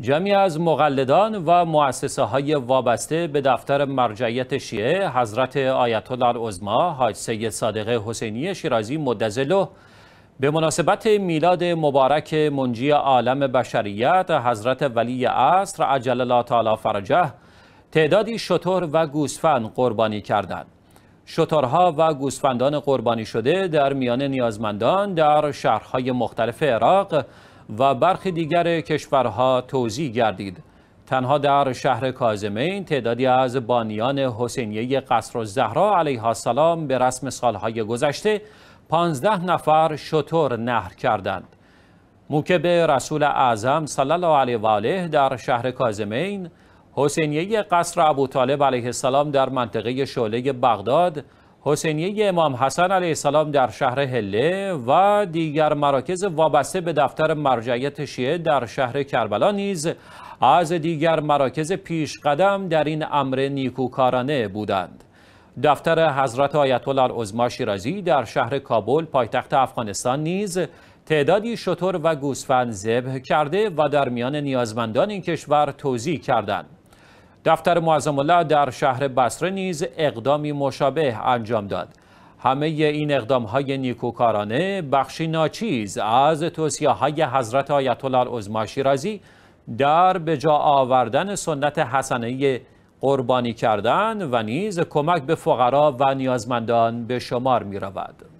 جمعی از مقلدان و مؤسسه های وابسته به دفتر مرجعیت شیعه حضرت آیت الله العظما حاج سید صادق حسینی شیرازی مدزلو به مناسبت میلاد مبارک منجی عالم بشریت حضرت ولی عصر عجل الله تعالی فرجه تعدادی شطور و گوسفند قربانی کردند شترها و گوسفندان قربانی شده در میان نیازمندان در شهرهای مختلف عراق و برخی دیگر کشورها توضیح گردید تنها در شهر کازمین تعدادی از بانیان حسینیه قصر زهرا علیه السلام به رسم سالهای گذشته 15 نفر شطور نهر کردند موکب رسول اعظم صلی الله علیه و آله در شهر کازمین حسینیه قصر ابوطالب علیه السلام در منطقه شعله بغداد حسینیه امام حسن علیه السلام در شهر هله و دیگر مراکز وابسته به دفتر مرجعیت شیعه در شهر کربلا نیز از دیگر مراکز پیشقدم در این امر نیکوکارانه بودند دفتر حضرت آیت الله العظما شیرازی در شهر کابل پایتخت افغانستان نیز تعدادی شطور و گوسفند ذبح کرده و در میان نیازمندان این کشور توضیح کردند دفتر معظم الله در شهر بصره نیز اقدامی مشابه انجام داد همه این اقدام های نیکوکارانه بخشی ناچیز از توصیه های حضرت آیت الله شیرازی در به جا آوردن سنت حسنه قربانی کردن و نیز کمک به فقرا و نیازمندان به شمار می